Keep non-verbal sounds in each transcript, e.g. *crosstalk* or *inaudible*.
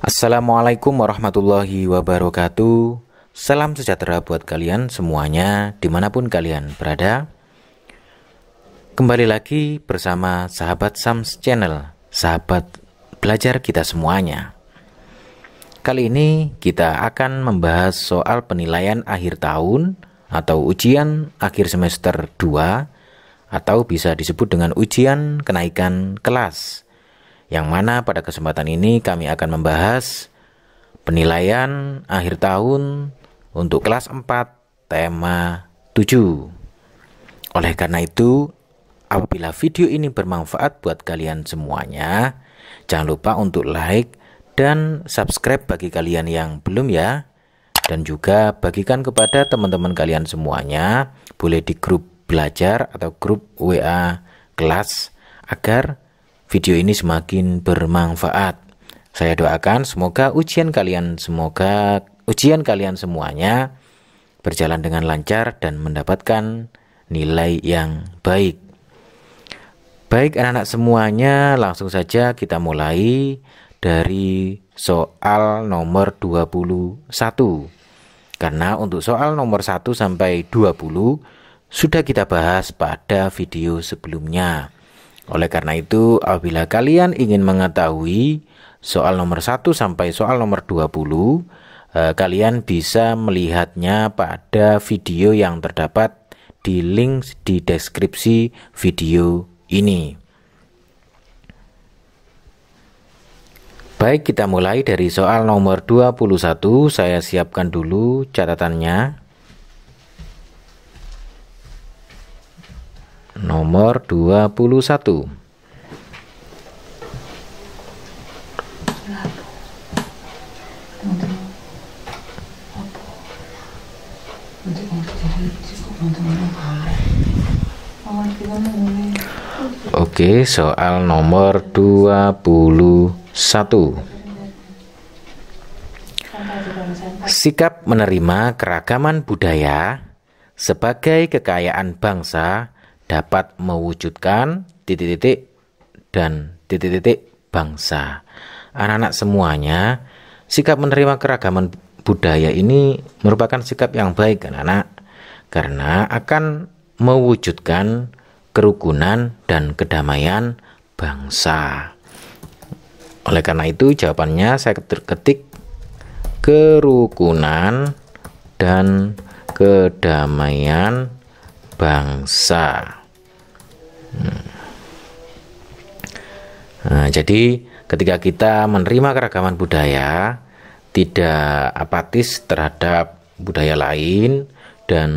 Assalamualaikum warahmatullahi wabarakatuh Salam sejahtera buat kalian semuanya dimanapun kalian berada Kembali lagi bersama sahabat Sams Channel Sahabat belajar kita semuanya Kali ini kita akan membahas soal penilaian akhir tahun Atau ujian akhir semester 2 Atau bisa disebut dengan ujian kenaikan kelas yang mana pada kesempatan ini kami akan membahas penilaian akhir tahun untuk kelas 4 tema 7. Oleh karena itu, apabila video ini bermanfaat buat kalian semuanya, jangan lupa untuk like dan subscribe bagi kalian yang belum ya. Dan juga bagikan kepada teman-teman kalian semuanya, boleh di grup belajar atau grup WA kelas agar video ini semakin bermanfaat. Saya doakan semoga ujian kalian semoga ujian kalian semuanya berjalan dengan lancar dan mendapatkan nilai yang baik. Baik anak-anak semuanya, langsung saja kita mulai dari soal nomor 21. Karena untuk soal nomor 1 sampai 20 sudah kita bahas pada video sebelumnya. Oleh karena itu, apabila kalian ingin mengetahui soal nomor 1 sampai soal nomor 20, eh, kalian bisa melihatnya pada video yang terdapat di link di deskripsi video ini. Baik, kita mulai dari soal nomor 21. Saya siapkan dulu catatannya. nomor 21 Oke, soal nomor 21. Sikap menerima keragaman budaya sebagai kekayaan bangsa dapat mewujudkan titik-titik dan titik-titik bangsa. Anak-anak semuanya, sikap menerima keragaman budaya ini merupakan sikap yang baik anak-anak karena akan mewujudkan kerukunan dan kedamaian bangsa. Oleh karena itu jawabannya saya ketik kerukunan dan kedamaian bangsa. Nah, jadi ketika kita menerima keragaman budaya, tidak apatis terhadap budaya lain dan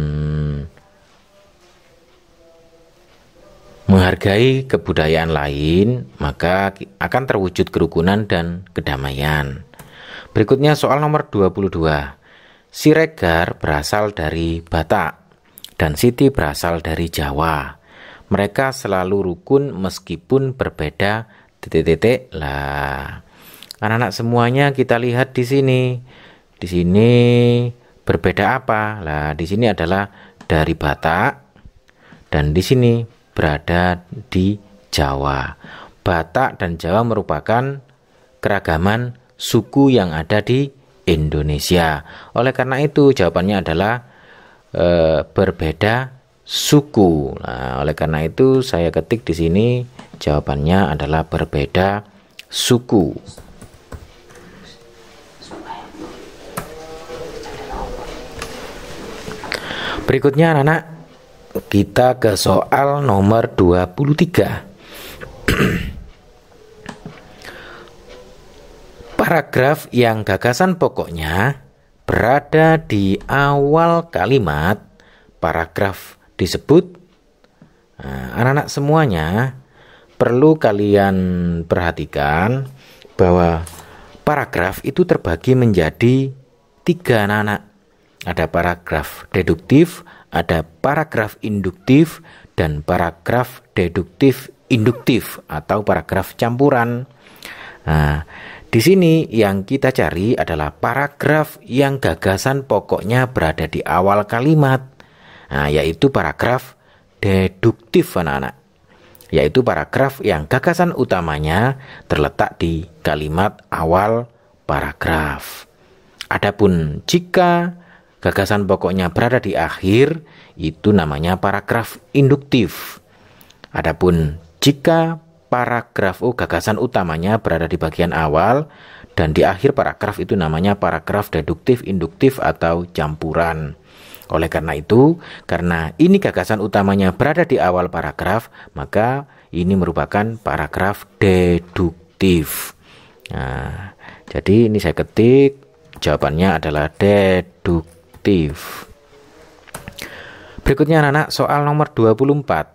menghargai kebudayaan lain, maka akan terwujud kerukunan dan kedamaian. Berikutnya soal nomor 22. Siregar berasal dari Batak dan Siti berasal dari Jawa. Mereka selalu rukun meskipun berbeda titik-titik lah. Anak-anak semuanya kita lihat di sini. Di sini berbeda apa? Lah, di sini adalah dari Batak dan di sini berada di Jawa. Batak dan Jawa merupakan keragaman suku yang ada di Indonesia. Oleh karena itu, jawabannya adalah e, berbeda suku. Nah, oleh karena itu saya ketik di sini jawabannya adalah berbeda suku. Berikutnya anak-anak kita ke soal nomor 23. *clears throat* Paragraf yang gagasan pokoknya berada di awal kalimat paragraf disebut nah, anak-anak semuanya perlu kalian perhatikan bahwa paragraf itu terbagi menjadi tiga anak-anak. Ada paragraf deduktif, ada paragraf induktif, dan paragraf deduktif induktif atau paragraf campuran. Nah, di sini yang kita cari adalah paragraf yang gagasan pokoknya berada di awal kalimat Nah, yaitu paragraf deduktif anak-anak. Yaitu paragraf yang gagasan utamanya terletak di kalimat awal paragraf. Adapun jika gagasan pokoknya berada di akhir, itu namanya paragraf induktif. Adapun jika paragraf oh, gagasan utamanya berada di bagian awal dan di akhir paragraf itu namanya paragraf deduktif induktif atau campuran. Oleh karena itu, karena ini gagasan utamanya berada di awal paragraf, maka ini merupakan paragraf deduktif. Nah, jadi ini saya ketik jawabannya adalah deduktif. Berikutnya anak-anak soal nomor 24.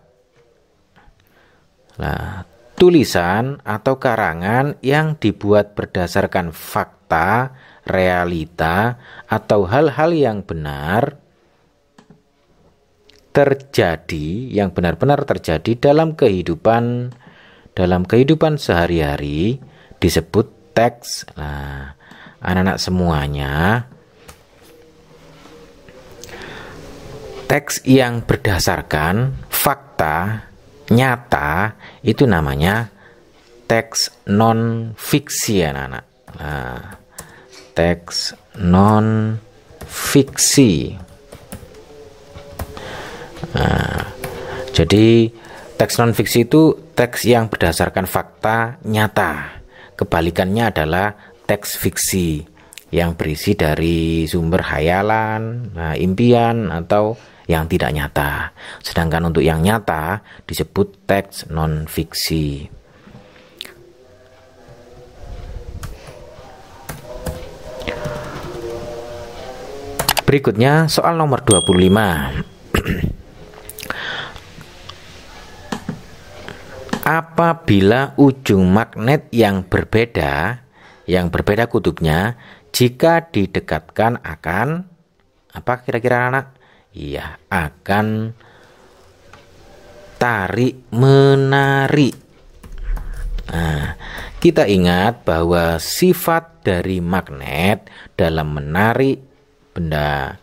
Nah, tulisan atau karangan yang dibuat berdasarkan fakta, realita, atau hal-hal yang benar terjadi yang benar-benar terjadi dalam kehidupan dalam kehidupan sehari-hari disebut teks. Nah, anak-anak semuanya teks yang berdasarkan fakta nyata itu namanya teks non fiksi anak-anak. Nah, teks non fiksi. Nah, jadi teks non fiksi itu teks yang berdasarkan fakta nyata. Kebalikannya adalah teks fiksi yang berisi dari sumber hayalan, nah, impian atau yang tidak nyata. Sedangkan untuk yang nyata disebut teks non fiksi. Berikutnya soal nomor 25. *clears throat* Apabila ujung magnet yang berbeda, yang berbeda kutubnya, jika didekatkan akan apa kira-kira anak? Iya, akan tarik menarik. Nah, kita ingat bahwa sifat dari magnet dalam menarik benda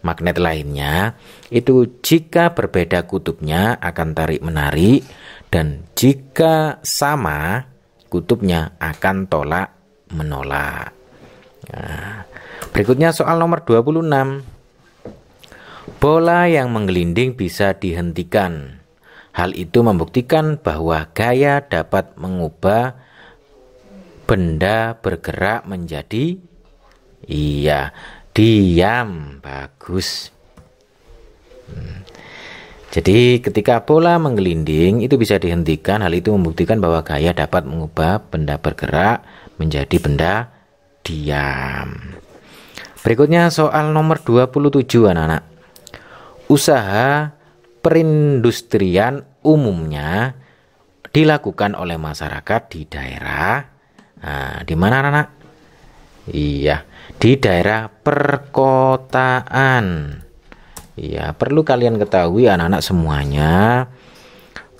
magnet lainnya itu jika berbeda kutubnya akan tarik menarik dan jika sama kutubnya akan tolak menolak. Nah, berikutnya soal nomor 26. Bola yang menggelinding bisa dihentikan. Hal itu membuktikan bahwa gaya dapat mengubah benda bergerak menjadi iya, diam, bagus. Hmm. Jadi ketika bola menggelinding itu bisa dihentikan. Hal itu membuktikan bahwa gaya dapat mengubah benda bergerak menjadi benda diam. Berikutnya soal nomor 27 anak-anak. Usaha perindustrian umumnya dilakukan oleh masyarakat di daerah nah, di mana anak-anak? Iya, di daerah perkotaan. Ya, perlu kalian ketahui anak-anak semuanya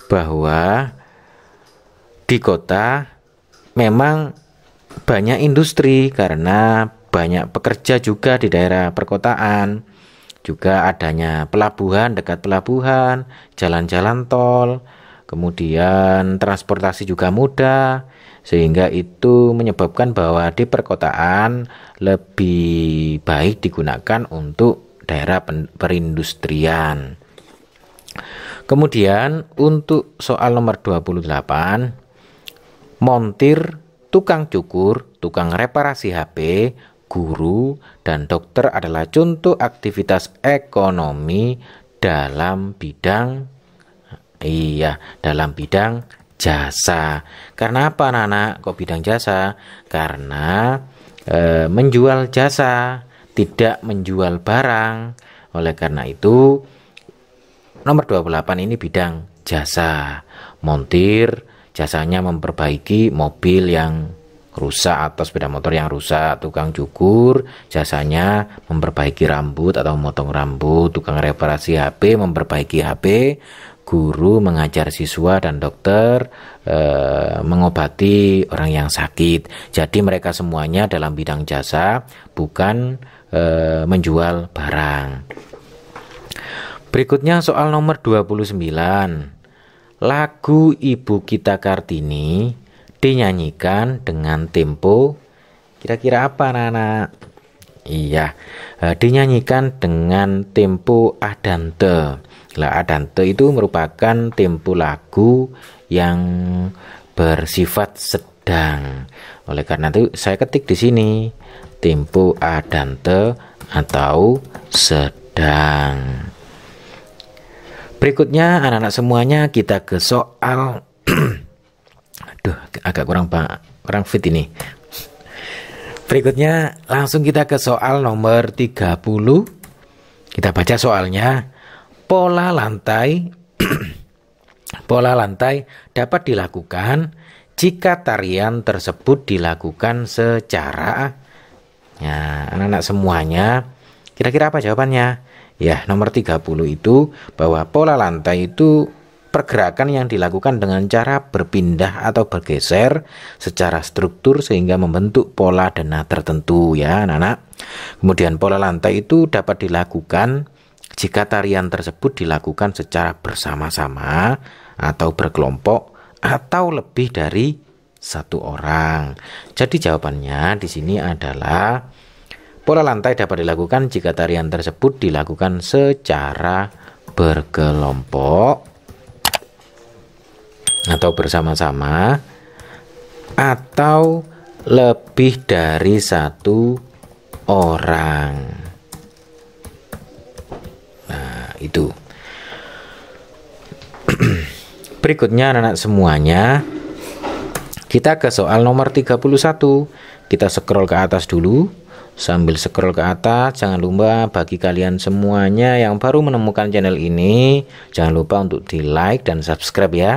bahwa di kota memang banyak industri karena banyak pekerja juga di daerah perkotaan. Juga adanya pelabuhan dekat pelabuhan, jalan-jalan tol, kemudian transportasi juga mudah sehingga itu menyebabkan bahwa di perkotaan lebih baik digunakan untuk daerah perindustrian. Kemudian untuk soal nomor 28, montir, tukang cukur, tukang reparasi HP, guru, dan dokter adalah contoh aktivitas ekonomi dalam bidang iya, dalam bidang jasa. Karena apa anak-anak kok bidang jasa? Karena e, menjual jasa tidak menjual barang. Oleh karena itu, nomor 28 ini bidang jasa. Montir jasanya memperbaiki mobil yang rusak atau sepeda motor yang rusak, tukang cukur jasanya memperbaiki rambut atau memotong rambut, tukang reparasi HP memperbaiki HP, guru mengajar siswa dan dokter eh, mengobati orang yang sakit. Jadi mereka semuanya dalam bidang jasa bukan e, menjual barang. Berikutnya soal nomor 29. Lagu Ibu Kita Kartini dinyanyikan dengan tempo kira-kira apa anak-anak? Iya, e, dinyanyikan dengan tempo adante. Lah adante itu merupakan tempo lagu yang bersifat sedang. Oleh karena itu saya ketik di sini tempo adante atau sedang. Berikutnya anak-anak semuanya kita ke soal *clears throat* Aduh, agak kurang pak, kurang fit ini. Berikutnya langsung kita ke soal nomor 30. Kita baca soalnya. Pola lantai *clears throat* pola lantai dapat dilakukan jika tarian tersebut dilakukan secara ya anak-anak semuanya kira-kira apa jawabannya ya nomor 30 itu bahwa pola lantai itu pergerakan yang dilakukan dengan cara berpindah atau bergeser secara struktur sehingga membentuk pola dana tertentu ya anak-anak kemudian pola lantai itu dapat dilakukan jika tarian tersebut dilakukan secara bersama-sama atau berkelompok atau lebih dari satu orang. Jadi jawabannya di sini adalah pola lantai dapat dilakukan jika tarian tersebut dilakukan secara berkelompok atau bersama-sama atau lebih dari satu orang. Nah, itu. Berikutnya anak-anak semuanya, kita ke soal nomor 31. Kita scroll ke atas dulu. Sambil scroll ke atas, jangan lupa bagi kalian semuanya yang baru menemukan channel ini, jangan lupa untuk di-like dan subscribe ya.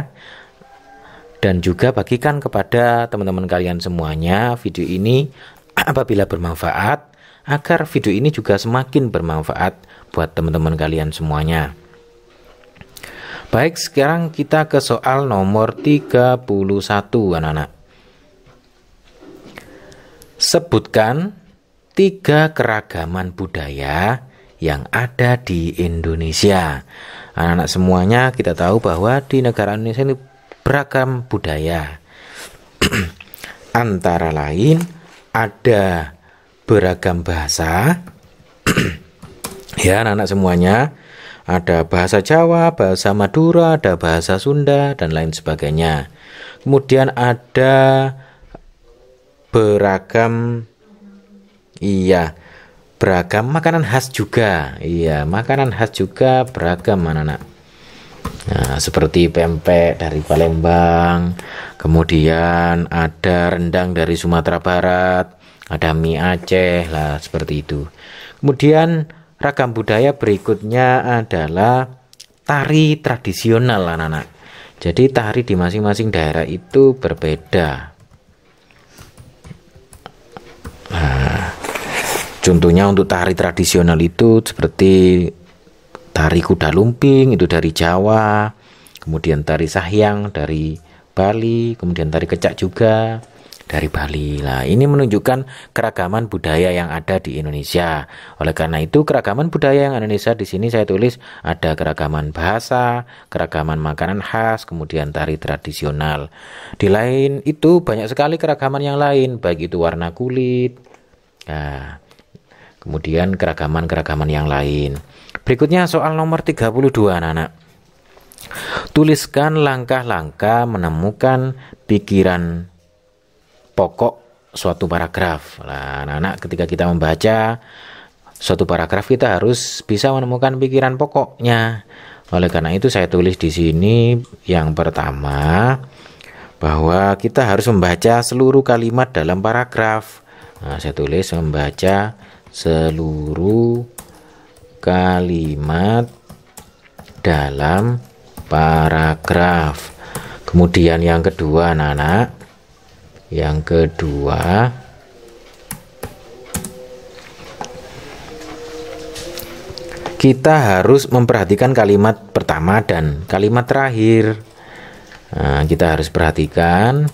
Dan juga bagikan kepada teman-teman kalian semuanya video ini *clears throat* apabila bermanfaat agar video ini juga semakin bermanfaat buat teman-teman kalian semuanya. Baik, sekarang kita ke soal nomor 31 anak-anak. Sebutkan tiga keragaman budaya yang ada di Indonesia. Anak-anak semuanya kita tahu bahwa di negara Indonesia ini beragam budaya. *clears throat* Antara lain ada beragam bahasa. *clears throat* ya, anak-anak semuanya ada bahasa Jawa, bahasa Madura, ada bahasa Sunda, dan lain sebagainya. Kemudian ada beragam, iya, beragam makanan khas juga. Iya, makanan khas juga beragam anak-anak. Nah, seperti pempek dari Palembang, kemudian ada rendang dari Sumatera Barat, ada mie Aceh lah seperti itu. Kemudian Ragam budaya berikutnya adalah tari tradisional anak-anak. Jadi tari di masing-masing daerah itu berbeda. Nah, contohnya untuk tari tradisional itu seperti tari kuda lumping itu dari Jawa, kemudian tari sahyang dari Bali, kemudian tari kecak juga dari Bali. Lah, ini menunjukkan keragaman budaya yang ada di Indonesia. Oleh karena itu, keragaman budaya yang Indonesia di sini saya tulis ada keragaman bahasa, keragaman makanan khas, kemudian tari tradisional. Di lain itu banyak sekali keragaman yang lain, baik itu warna kulit, ya, kemudian keragaman-keragaman yang lain. Berikutnya soal nomor 32 anak-anak. Tuliskan langkah-langkah menemukan pikiran pokok suatu paragraf. Nah, anak-anak ketika kita membaca suatu paragraf kita harus bisa menemukan pikiran pokoknya. Oleh karena itu saya tulis di sini yang pertama bahwa kita harus membaca seluruh kalimat dalam paragraf. Nah, saya tulis membaca seluruh kalimat dalam paragraf. Kemudian yang kedua, anak-anak, yang kedua kita harus memperhatikan kalimat pertama dan kalimat terakhir. Nah, kita harus perhatikan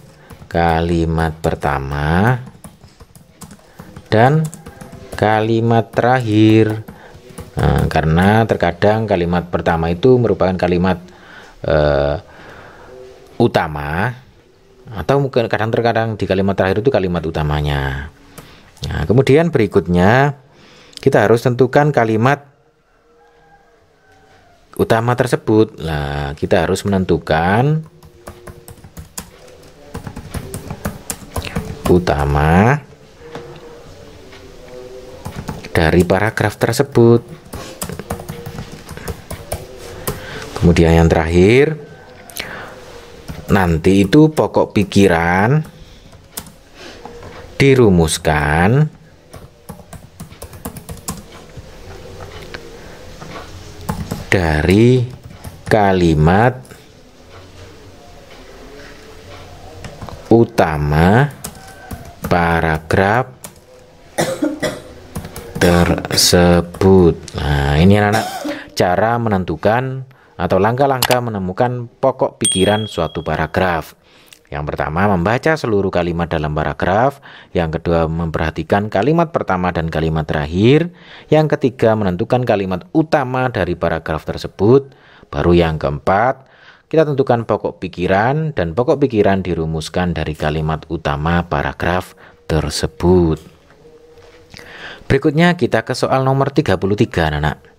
kalimat pertama dan kalimat terakhir, nah, karena terkadang kalimat pertama itu merupakan kalimat eh, utama atau mungkin kadang terkadang di kalimat terakhir itu kalimat utamanya. Nah, kemudian berikutnya kita harus tentukan kalimat utama tersebut. Nah, kita harus menentukan utama dari paragraf tersebut. Kemudian yang terakhir nanti itu pokok pikiran dirumuskan dari kalimat utama paragraf tersebut. Nah, ini anak-anak cara menentukan atau langkah-langkah menemukan pokok pikiran suatu paragraf. Yang pertama, membaca seluruh kalimat dalam paragraf. Yang kedua, memperhatikan kalimat pertama dan kalimat terakhir. Yang ketiga, menentukan kalimat utama dari paragraf tersebut. Baru yang keempat, kita tentukan pokok pikiran dan pokok pikiran dirumuskan dari kalimat utama paragraf tersebut. Berikutnya kita ke soal nomor 33, anak-anak.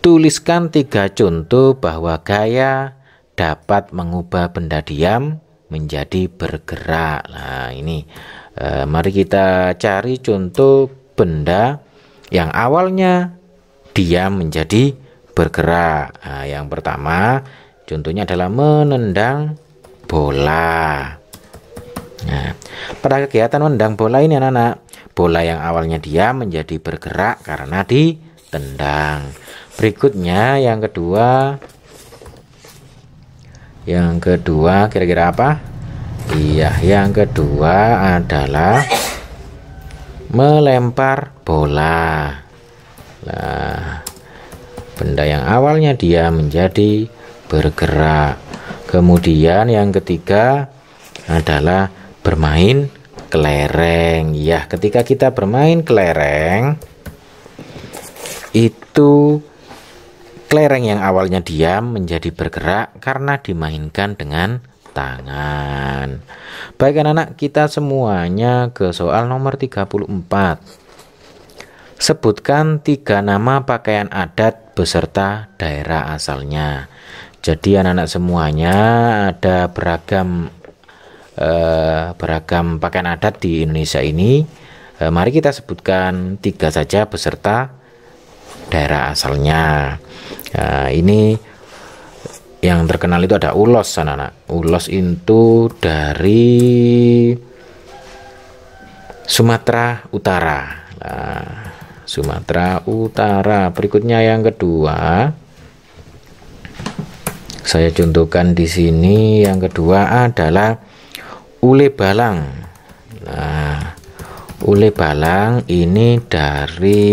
Tuliskan tiga contoh bahwa gaya dapat mengubah benda diam menjadi bergerak. Nah, ini e, mari kita cari contoh benda yang awalnya diam menjadi bergerak. Nah, yang pertama contohnya adalah menendang bola. Nah, pada kegiatan menendang bola ini anak-anak, bola yang awalnya diam menjadi bergerak karena di tendang berikutnya yang kedua yang kedua kira-kira apa iya yang kedua adalah melempar bola nah benda yang awalnya dia menjadi bergerak kemudian yang ketiga adalah bermain kelereng ya ketika kita bermain kelereng itu kelereng yang awalnya diam menjadi bergerak karena dimainkan dengan tangan. Baik anak-anak, kita semuanya ke soal nomor 34. Sebutkan tiga nama pakaian adat beserta daerah asalnya. Jadi anak-anak semuanya ada beragam eh, beragam pakaian adat di Indonesia ini. Eh, mari kita sebutkan tiga saja beserta daerah asalnya. Nah, ini yang terkenal itu ada ulos anak-anak. Ulos itu dari Sumatera Utara. Nah, Sumatera Utara. Berikutnya yang kedua, saya contohkan di sini. Yang kedua adalah ule balang. Nah, ule balang ini dari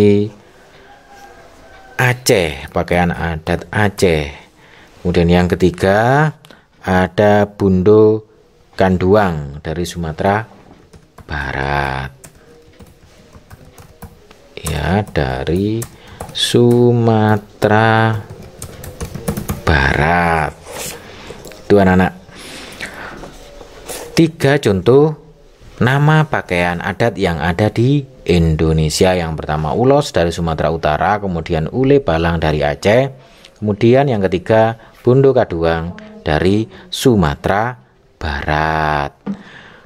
Aceh, pakaian adat Aceh. Kemudian yang ketiga ada bundo kanduang dari Sumatera Barat. Ya, dari Sumatera Barat. Itu anak Tiga contoh nama pakaian adat yang ada di Indonesia yang pertama Ulos dari Sumatera Utara, kemudian Ule Balang dari Aceh, kemudian yang ketiga Bundo Kaduang dari Sumatera Barat.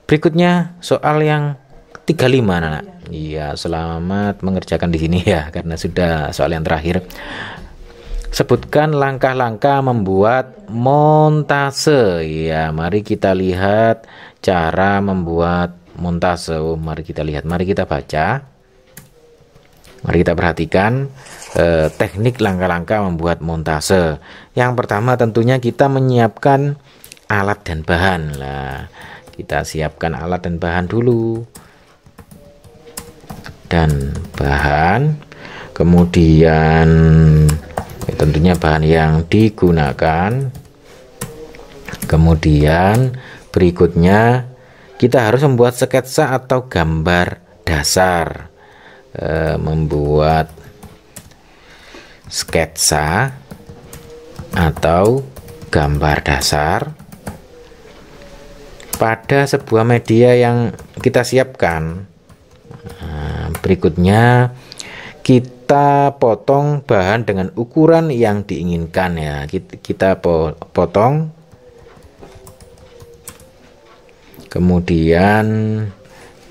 Berikutnya soal yang 35 anak. Iya, selamat mengerjakan di sini ya karena sudah soal yang terakhir. Sebutkan langkah-langkah membuat montase. Ya, mari kita lihat cara membuat montase. Oh, mari kita lihat, mari kita baca. Mari kita perhatikan eh, teknik langkah-langkah membuat montase. Yang pertama tentunya kita menyiapkan alat dan bahan. Lah, kita siapkan alat dan bahan dulu. Dan bahan kemudian ya tentunya bahan yang digunakan kemudian berikutnya kita harus membuat sketsa atau gambar dasar e, membuat sketsa atau gambar dasar pada sebuah media yang kita siapkan e, berikutnya kita potong bahan dengan ukuran yang diinginkan ya kita potong kemudian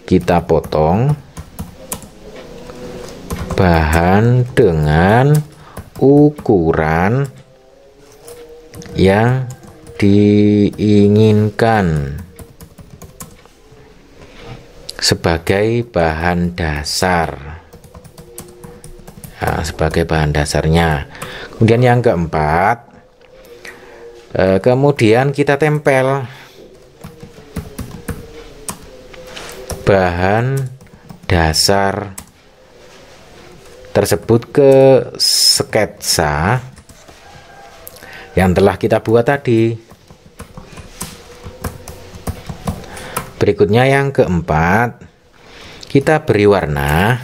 kita potong bahan dengan ukuran yang diinginkan sebagai bahan dasar nah, sebagai bahan dasarnya kemudian yang keempat eh, kemudian kita tempel bahan dasar tersebut ke sketsa yang telah kita buat tadi. Berikutnya yang keempat, kita beri warna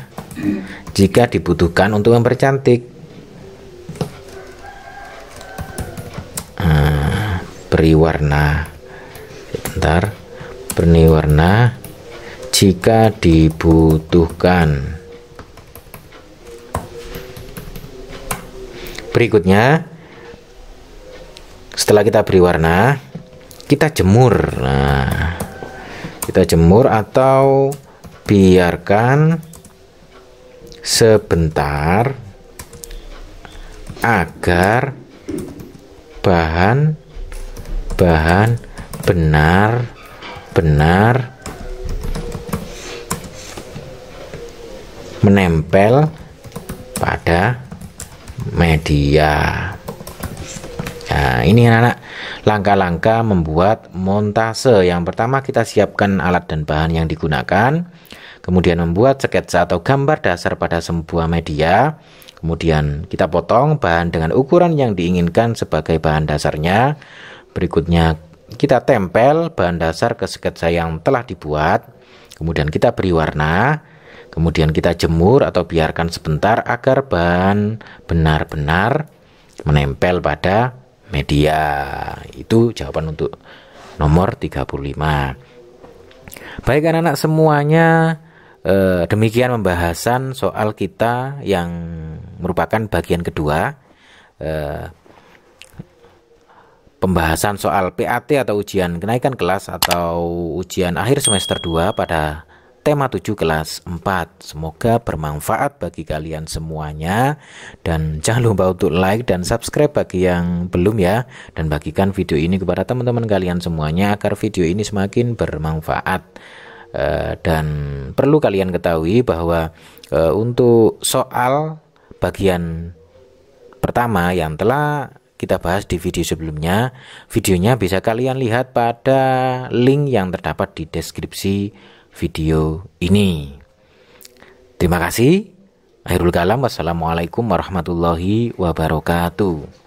jika dibutuhkan untuk mempercantik. Ah, beri warna. Bentar. Beri warna jika dibutuhkan. Berikutnya, setelah kita beri warna, kita jemur. Nah, kita jemur atau biarkan sebentar agar bahan-bahan benar-benar menempel pada media. Nah, ini anak-anak langkah-langkah membuat montase. Yang pertama kita siapkan alat dan bahan yang digunakan. Kemudian membuat sketsa atau gambar dasar pada sebuah media. Kemudian kita potong bahan dengan ukuran yang diinginkan sebagai bahan dasarnya. Berikutnya kita tempel bahan dasar ke sketsa yang telah dibuat. Kemudian kita beri warna. Kemudian kita jemur atau biarkan sebentar agar bahan benar-benar menempel pada media. Itu jawaban untuk nomor 35. Baik anak-anak semuanya, eh, demikian pembahasan soal kita yang merupakan bagian kedua eh, pembahasan soal PAT atau ujian kenaikan kelas atau ujian akhir semester 2 pada tema 7 kelas 4. Semoga bermanfaat bagi kalian semuanya dan jangan lupa untuk like dan subscribe bagi yang belum ya dan bagikan video ini kepada teman-teman kalian semuanya agar video ini semakin bermanfaat. Eh, dan perlu kalian ketahui bahwa eh, untuk soal bagian pertama yang telah kita bahas di video sebelumnya, videonya bisa kalian lihat pada link yang terdapat di deskripsi video ini. Terima kasih. Akhirul kalam. Wassalamualaikum warahmatullahi wabarakatuh.